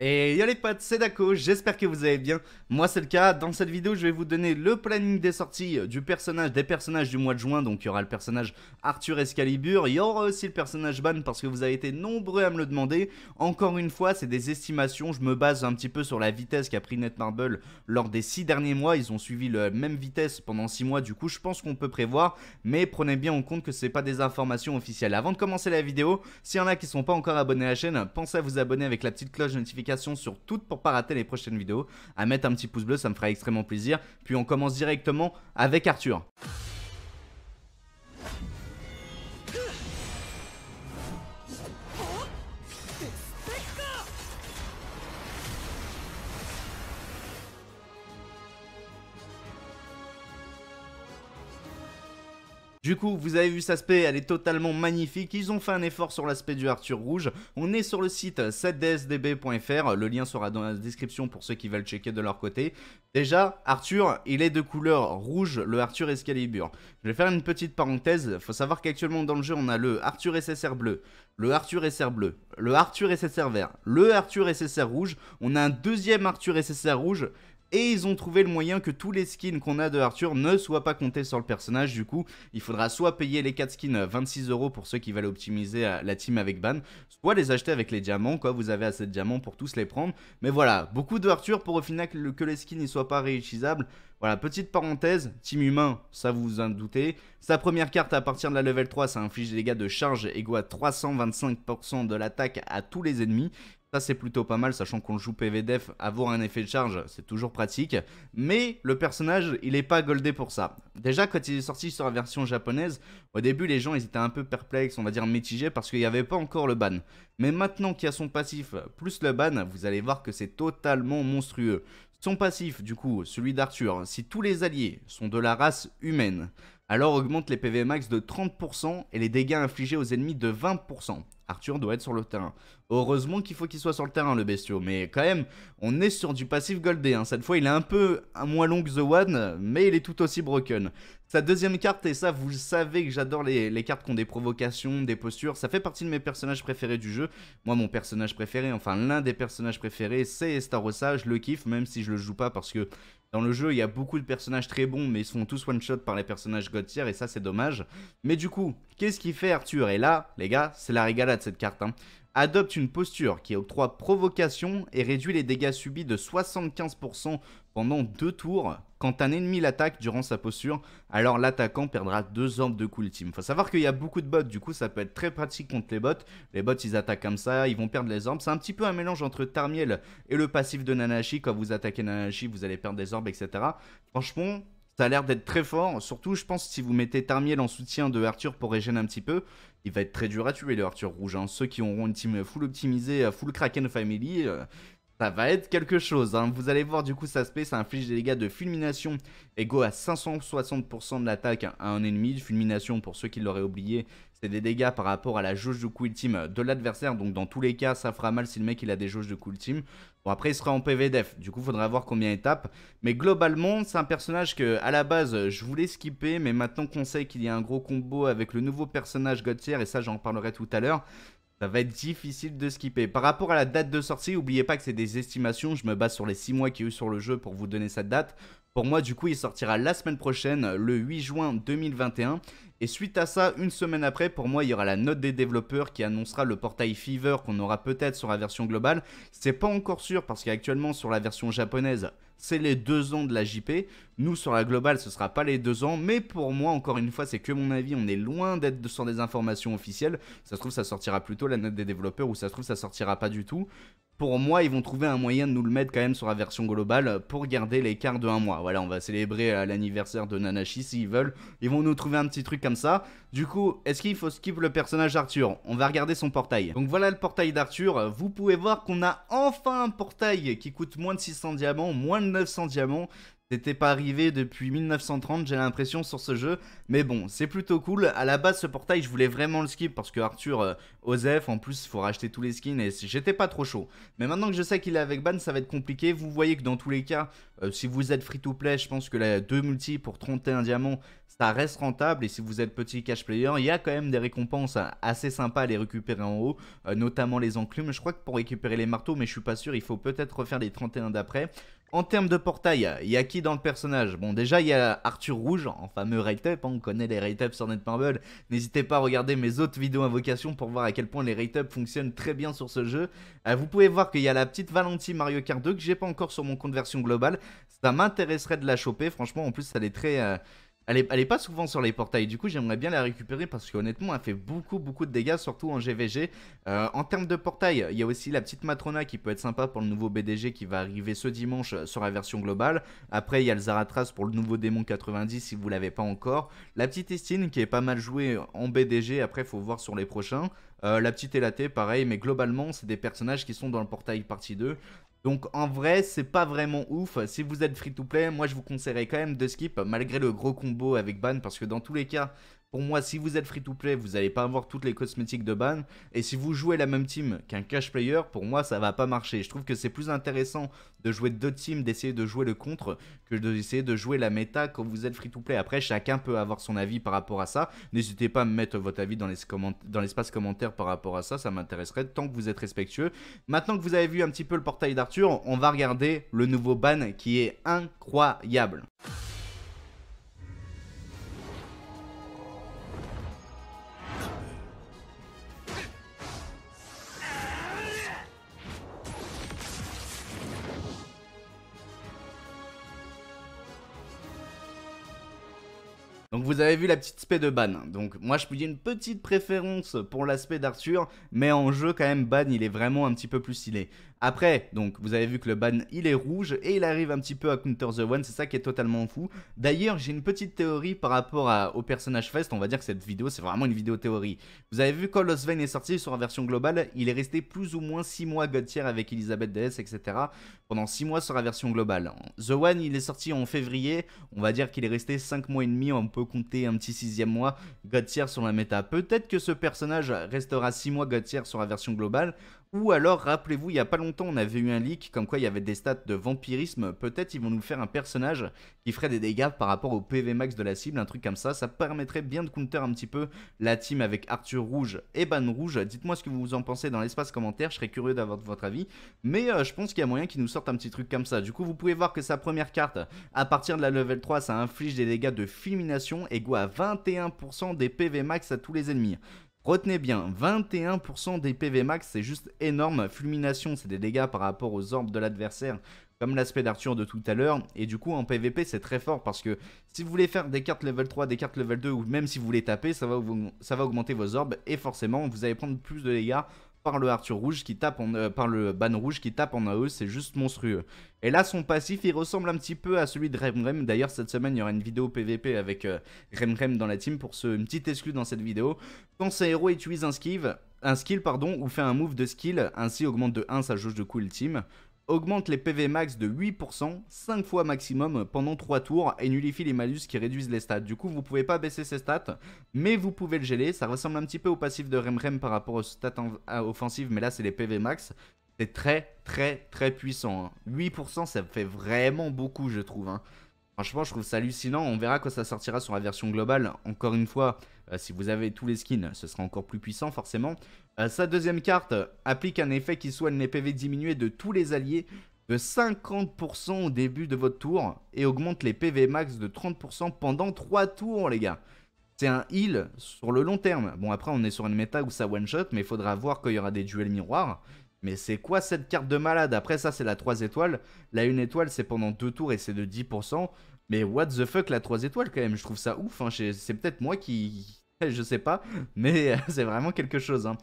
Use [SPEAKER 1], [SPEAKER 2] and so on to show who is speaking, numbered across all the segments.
[SPEAKER 1] Et yo les potes, c'est Daco, j'espère que vous allez bien. Moi c'est le cas, dans cette vidéo je vais vous donner le planning des sorties euh, du personnage, des personnages du mois de juin. Donc il y aura le personnage Arthur Escalibur, il y aura aussi le personnage Ban parce que vous avez été nombreux à me le demander. Encore une fois, c'est des estimations, je me base un petit peu sur la vitesse qu'a pris Netmarble lors des 6 derniers mois. Ils ont suivi la même vitesse pendant 6 mois, du coup je pense qu'on peut prévoir. Mais prenez bien en compte que ce n'est pas des informations officielles. Avant de commencer la vidéo, s'il y en a qui ne sont pas encore abonnés à la chaîne, pensez à vous abonner avec la petite cloche de notification sur toutes pour pas rater les prochaines vidéos. À mettre un petit pouce bleu, ça me ferait extrêmement plaisir. Puis on commence directement avec Arthur. Du coup, vous avez vu cet aspect, elle est totalement magnifique. Ils ont fait un effort sur l'aspect du Arthur Rouge. On est sur le site 7 Le lien sera dans la description pour ceux qui veulent checker de leur côté. Déjà, Arthur, il est de couleur rouge, le Arthur Escalibur. Je vais faire une petite parenthèse. il Faut savoir qu'actuellement dans le jeu, on a le Arthur SSR bleu, le Arthur SSR bleu, le Arthur SSR vert, le Arthur SSR rouge. On a un deuxième Arthur SSR rouge et ils ont trouvé le moyen que tous les skins qu'on a de Arthur ne soient pas comptés sur le personnage. Du coup, il faudra soit payer les 4 skins 26 euh, euros pour ceux qui veulent optimiser euh, la team avec ban, soit les acheter avec les diamants, quoi. Vous avez assez de diamants pour tous les prendre. Mais voilà, beaucoup de Arthur pour au final que les skins ne soient pas réutilisables. Voilà, petite parenthèse, team humain, ça vous vous en doutez. Sa première carte à partir de la level 3, ça inflige des dégâts de charge égaux à 325% de l'attaque à tous les ennemis. Ça c'est plutôt pas mal, sachant qu'on joue PVDF, avoir un effet de charge, c'est toujours pratique. Mais le personnage, il est pas goldé pour ça. Déjà, quand il est sorti sur la version japonaise, au début les gens ils étaient un peu perplexes, on va dire mitigés, parce qu'il n'y avait pas encore le ban. Mais maintenant qu'il y a son passif plus le ban, vous allez voir que c'est totalement monstrueux. Son passif, du coup, celui d'Arthur, si tous les alliés sont de la race humaine, alors augmente les PV max de 30% et les dégâts infligés aux ennemis de 20%. Arthur doit être sur le terrain. Heureusement qu'il faut qu'il soit sur le terrain, le bestiau. Mais quand même, on est sur du passif goldé. Hein. Cette fois, il est un peu moins long que The One, mais il est tout aussi broken. Sa deuxième carte, et ça, vous le savez que j'adore les, cartes qui ont des provocations, des postures. Ça fait partie de mes personnages préférés du jeu. Moi, mon personnage préféré, enfin l'un des personnages préférés, c'est Starossa. Je le kiffe, même si je le joue pas parce que dans le jeu, il y a beaucoup de personnages très bons, mais ils sont tous one-shot par les personnages god tier, et ça, c'est dommage. Mais du coup, qu'est-ce qu'il fait Arthur Et là, les gars, c'est la régalade cette carte. Hein adopte une posture qui octroie provocation et réduit les dégâts subis de 75% pendant deux tours quand un ennemi l'attaque durant sa posture, alors l'attaquant perdra deux orbes de coup Il Faut savoir qu'il y a beaucoup de bots, du coup ça peut être très pratique contre les bots. Les bots ils attaquent comme ça, ils vont perdre les orbes. C'est un petit peu un mélange entre Tarmiel et le passif de Nanashi. Quand vous attaquez Nanashi, vous allez perdre des orbes, etc. Franchement, ça a l'air d'être très fort. Surtout, je pense, si vous mettez Tarmiel en soutien de Arthur pour régénérer un petit peu, il va être très dur à tuer le Arthur Rouge. Hein. Ceux qui auront une team full optimisée, euh, full Kraken Family, euh, ça va être quelque chose, hein. vous allez voir du coup se spé, ça inflige des dégâts de fulmination égaux à 560% de l'attaque à un ennemi. De fulmination, pour ceux qui l'auraient oublié, c'est des dégâts par rapport à la jauge de cool team de l'adversaire. Donc dans tous les cas, ça fera mal si le mec il a des jauges de cool team. Bon après il sera en PVDF, du coup il faudra voir combien il Mais globalement, c'est un personnage que à la base je voulais skipper, mais maintenant qu'on sait qu'il y a un gros combo avec le nouveau personnage Gauthier, et ça j'en parlerai tout à l'heure. Ça va être difficile de skipper. Par rapport à la date de sortie, n'oubliez pas que c'est des estimations. Je me base sur les 6 mois qu'il y a eu sur le jeu pour vous donner cette date. Pour moi, du coup, il sortira la semaine prochaine, le 8 juin 2021. Et suite à ça, une semaine après, pour moi, il y aura la note des développeurs qui annoncera le portail Fever qu'on aura peut-être sur la version globale. C'est pas encore sûr parce qu'actuellement sur la version japonaise, c'est les deux ans de la JP. Nous, sur la globale, ce sera pas les deux ans, mais pour moi, encore une fois, c'est que mon avis, on est loin d'être sur des informations officielles. Ça se trouve, ça sortira plutôt la note des développeurs ou ça se trouve, ça sortira pas du tout pour moi, ils vont trouver un moyen de nous le mettre quand même sur la version globale pour garder l'écart de un mois. Voilà, on va célébrer euh, l'anniversaire de Nanashi s'ils veulent. Ils vont nous trouver un petit truc comme ça. Du coup, est-ce qu'il faut skip le personnage Arthur On va regarder son portail. Donc voilà le portail d'Arthur. Vous pouvez voir qu'on a enfin un portail qui coûte moins de 600 diamants, moins de 900 diamants. C'était pas arrivé depuis 1930, j'ai l'impression, sur ce jeu. Mais bon, c'est plutôt cool. À la base, ce portail, je voulais vraiment le skip parce que Arthur euh, Osef, en plus, il faut racheter tous les skins et j'étais pas trop chaud. Mais maintenant que je sais qu'il est avec ban, ça va être compliqué. Vous voyez que dans tous les cas, euh, si vous êtes free to play, je pense que la deux multi pour 31 diamants, ça reste rentable. Et si vous êtes petit cash player, il y a quand même des récompenses hein, assez sympas à les récupérer en haut, euh, notamment les enclumes. Je crois que pour récupérer les marteaux, mais je suis pas sûr, il faut peut-être refaire les 31 d'après. En termes de portail, il y a qui dans le personnage Bon, déjà, il y a Arthur Rouge, en fameux rate-up, hein, on connaît les rate-up sur Netmarble. N'hésitez pas à regarder mes autres vidéos invocations pour voir à quel point les rate-up fonctionnent très bien sur ce jeu. Euh, vous pouvez voir qu'il y a la petite Valenti Mario Kart 2 que j'ai pas encore sur mon compte version globale. Ça m'intéresserait de la choper, franchement, en plus, ça est très... Euh, elle est, pas souvent sur les portails. Du coup, j'aimerais bien la récupérer parce qu'honnêtement, elle fait beaucoup, beaucoup de dégâts, surtout en GVG. Euh, en termes de portail, il y a aussi la petite Matrona qui peut être sympa pour le nouveau BDG qui va arriver ce dimanche euh, sur la version globale. Après, il y a le Zaratras pour le nouveau démon 90 si vous l'avez pas encore. La petite Estine qui est pas mal jouée en BDG. Après, faut voir sur les prochains. Euh, la petite Elaté, pareil, mais globalement, c'est des personnages qui sont dans le portail partie 2. Donc en vrai, c'est pas vraiment ouf. Si vous êtes free to play, moi je vous conseillerais quand même de skip, malgré le gros combo avec ban, parce que dans tous les cas, pour moi, si vous êtes free to play, vous n'allez pas avoir toutes les cosmétiques de ban. Et si vous jouez la même team qu'un cash player, pour moi, ça va pas marcher. Je trouve que c'est plus intéressant de jouer deux teams, d'essayer de jouer le contre, que d'essayer de jouer la méta quand vous êtes free to play. Après, chacun peut avoir son avis par rapport à ça. N'hésitez pas à me mettre votre avis dans l'espace commentaire par rapport à ça. Ça m'intéresserait tant que vous êtes respectueux. Maintenant que vous avez vu un petit peu le portail d'Arthur, on va regarder le nouveau ban qui est incroyable. Donc vous avez vu la petite spé de Ban. Donc moi je dis une petite préférence pour l'aspect d'Arthur, mais en jeu quand même Ban il est vraiment un petit peu plus stylé. Après, donc, vous avez vu que le ban, il est rouge et il arrive un petit peu à Counter the One, c'est ça qui est totalement fou. D'ailleurs, j'ai une petite théorie par rapport à, au personnage Fest, on va dire que cette vidéo, c'est vraiment une vidéo théorie. Vous avez vu quand sven est sorti sur la version globale, il est resté plus ou moins 6 mois godtier avec Elisabeth DS, etc. Pendant 6 mois sur la version globale. The One, il est sorti en février, on va dire qu'il est resté 5 mois et demi, on peut compter un petit sixième mois tier sur la méta. Peut-être que ce personnage restera 6 mois tier sur la version globale, ou alors, rappelez-vous, il n'y a pas longtemps, on avait eu un leak comme quoi il y avait des stats de vampirisme. Peut-être ils vont nous faire un personnage qui ferait des dégâts par rapport au PV max de la cible, un truc comme ça. Ça permettrait bien de counter un petit peu la team avec Arthur Rouge et Ban Rouge. Dites-moi ce que vous en pensez dans l'espace commentaire. Je serais curieux d'avoir votre avis. Mais euh, je pense qu'il y a moyen qu'ils nous sortent un petit truc comme ça. Du coup, vous pouvez voir que sa première carte, à partir de la level 3, ça inflige des dégâts de fulmination égaux à 21% des PV max à tous les ennemis. Retenez bien, 21% des PV max, c'est juste énorme. Fulmination, c'est des dégâts par rapport aux orbes de l'adversaire, comme l'aspect d'Arthur de tout à l'heure. Et du coup, en PVP, c'est très fort parce que si vous voulez faire des cartes level 3, des cartes level 2, ou même si vous voulez taper, ça va, ça va augmenter vos orbes et forcément, vous allez prendre plus de dégâts par le Arthur rouge qui tape en, euh, le ban rouge qui tape en AOE, c'est juste monstrueux. Et là, son passif, il ressemble un petit peu à celui de Remrem. D'ailleurs, cette semaine, il y aura une vidéo PVP avec euh, Remrem dans la team pour ce, petit exclu dans cette vidéo. Quand ce héros utilise un skill, un skill pardon, ou fait un move de skill, ainsi augmente de 1 sa jauge de cool team augmente les PV max de 8%, 5 fois maximum euh, pendant 3 tours et nullifie les malus qui réduisent les stats. Du coup, vous pouvez pas baisser ses stats, mais vous pouvez le geler. Ça ressemble un petit peu au passif de Remrem par rapport aux stats offensives, mais là c'est les PV max. C'est très très très puissant. 8% hein. ça fait vraiment beaucoup je trouve. Hein. Franchement je trouve ça hallucinant. On verra quand ça sortira sur la version globale. Encore une fois, euh, si vous avez tous les skins, ce sera encore plus puissant forcément. Euh, sa deuxième carte applique un effet qui soigne les PV diminués de tous les alliés de 50% au début de votre tour et augmente les PV max de 30% pendant 3 tours les gars. C'est un heal sur le long terme. Bon après on est sur une méta où ça one shot mais il faudra voir qu'il y aura des duels miroirs. Mais c'est quoi cette carte de malade Après ça c'est la 3 étoiles. La 1 étoile c'est pendant 2 tours et c'est de 10%. Mais what the fuck la 3 étoiles quand même, je trouve ça ouf. Hein. C'est peut-être moi qui, je sais pas, mais euh, c'est vraiment quelque chose. Hein.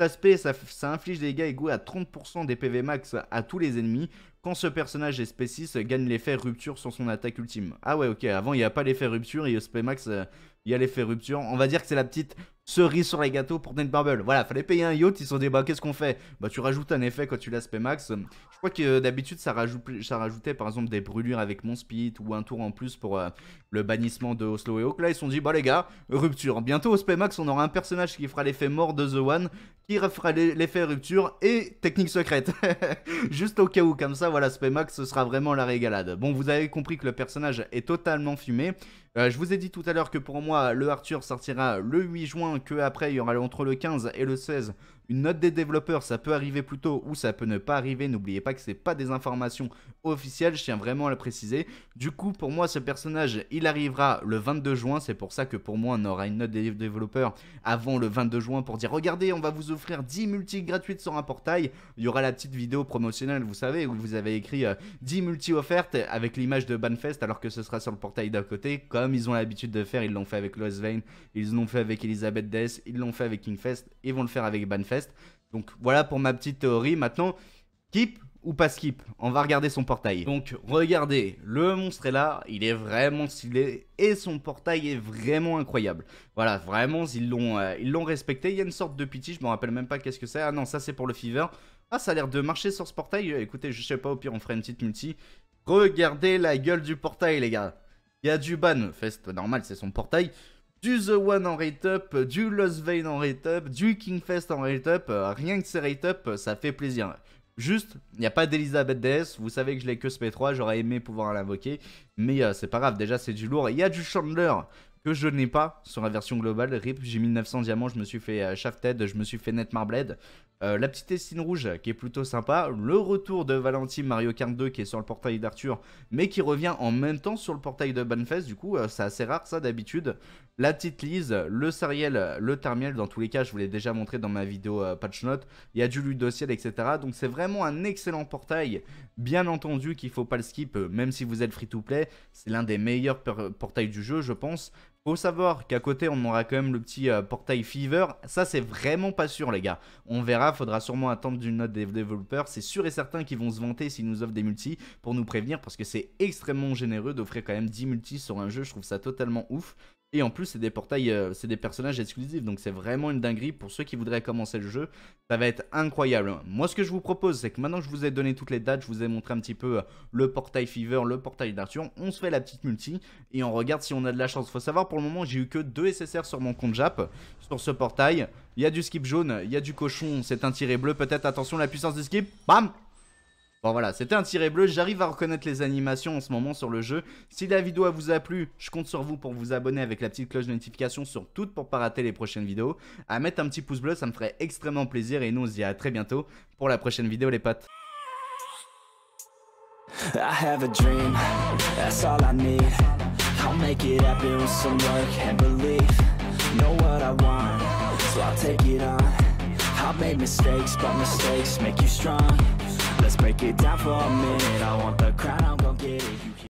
[SPEAKER 1] ça, inflige des dégâts égaux à 30% des PV max à tous les ennemis quand ce personnage est 6 gagne l'effet rupture sur son attaque ultime. Ah ouais, ok, avant il n'y a pas l'effet rupture et SP max, euh, il y a l'effet rupture. On va dire que c'est la petite cerise sur les gâteaux pour Nate Barbel Voilà, fallait payer un yacht, ils se sont dit bah, qu'est-ce qu'on fait Bah tu rajoutes un effet quand tu l'as Max. Je crois que euh, d'habitude ça, rajoute, ça rajoutait par exemple des brûlures avec mon speed ou un tour en plus pour euh, le bannissement de Oslo et Oak Là ils se sont dit bah les gars, rupture. Bientôt au Spemax on aura un personnage qui fera l'effet mort de The One, qui fera l'effet rupture et technique secrète. Juste au cas où comme ça voilà Spemax ce sera vraiment la régalade. Bon vous avez compris que le personnage est totalement fumé. Euh, je vous ai dit tout à l'heure que pour moi le Arthur sortira le 8 juin que après il y aura entre le 15 et le 16 une note des développeurs, ça peut arriver plus tôt ou ça peut ne pas arriver. N'oubliez pas que ce n'est pas des informations officielles, je tiens vraiment à le préciser. Du coup, pour moi, ce personnage, il arrivera le 22 juin. C'est pour ça que pour moi, on aura une note des développeurs avant le 22 juin pour dire regardez, on va vous offrir 10 multi gratuites sur un portail. Il y aura la petite vidéo promotionnelle, vous savez, où vous avez écrit 10 euh, multi offertes avec l'image de Banfest alors que ce sera sur le portail d'à côté. Comme ils ont l'habitude de faire, ils l'ont fait avec Lois Vane, ils l'ont fait avec Elisabeth Death, ils l'ont fait avec Kingfest, ils vont le faire avec Banfest. Donc voilà pour ma petite théorie. Maintenant, keep ou pas skip On va regarder son portail. Donc regardez, le monstre est là, il est vraiment stylé et son portail est vraiment incroyable. Voilà, vraiment, ils l'ont euh, respecté. Il y a une sorte de pitié, je me rappelle même pas qu'est-ce que c'est. Ah non, ça c'est pour le fever. Ah, ça a l'air de marcher sur ce portail. Euh, écoutez, je sais pas, au pire on ferait une petite multi. Regardez la gueule du portail, les gars. Il y a du ban. Fest, normal, c'est son portail du The One en rate-up, du Lost Vein en rate-up, du Kingfest en rate-up. Euh, rien que ces rate-up, euh, ça fait plaisir. Juste, il n'y a pas d'Elisabeth DS, vous savez que je l'ai que ce P3, j'aurais aimé pouvoir l'invoquer, mais euh, c'est pas grave, déjà c'est du lourd. Il y a du Chandler, que je n'ai pas sur la version globale. RIP, j'ai 1900 diamants, je me suis fait euh, Shafted, je me suis fait Net euh, la petite Estine Rouge qui est plutôt sympa. Le retour de Valentine Mario Kart 2 qui est sur le portail d'Arthur mais qui revient en même temps sur le portail de Banfest. Du coup, euh, c'est assez rare ça d'habitude. La petite Lise, le Sariel, le Tarmiel, dans tous les cas, je vous l'ai déjà montré dans ma vidéo patch note. Il y a du Ludociel, etc. Donc c'est vraiment un excellent portail. Bien entendu qu'il faut pas le skip, même si vous êtes free to play. C'est l'un des meilleurs portails du jeu, je pense. Faut savoir qu'à côté, on aura quand même le petit euh, portail Fever. Ça, c'est vraiment pas sûr, les gars. On verra, faudra sûrement attendre d'une note des développeurs. C'est sûr et certain qu'ils vont se vanter s'ils nous offrent des multis pour nous prévenir parce que c'est extrêmement généreux d'offrir quand même 10 multis sur un jeu. Je trouve ça totalement ouf. Et en plus, c'est des portails, euh, c'est des personnages exclusifs, donc c'est vraiment une dinguerie pour ceux qui voudraient commencer le jeu. Ça va être incroyable. Moi, ce que je vous propose, c'est que maintenant que je vous ai donné toutes les dates, je vous ai montré un petit peu euh, le portail Fever, le portail d'Arthur, on se fait la petite multi et on regarde si on a de la chance. Faut savoir, pour le moment, j'ai eu que deux SSR sur mon compte Jap, sur ce portail. Il y a du skip jaune, il y a du cochon, c'est un tiré bleu, peut-être, attention, la puissance du skip, bam voilà, c'était un tiré bleu, j'arrive à reconnaître les animations en ce moment sur le jeu. Si la vidéo vous a plu, je compte sur vous pour vous abonner avec la petite cloche de notification sur toutes pour pas rater les prochaines vidéos. À mettre un petit pouce bleu, ça me ferait extrêmement plaisir et nous on se dit à très bientôt pour la prochaine vidéo les potes. Let's break it down for a minute I want the crown, I'm gon' get it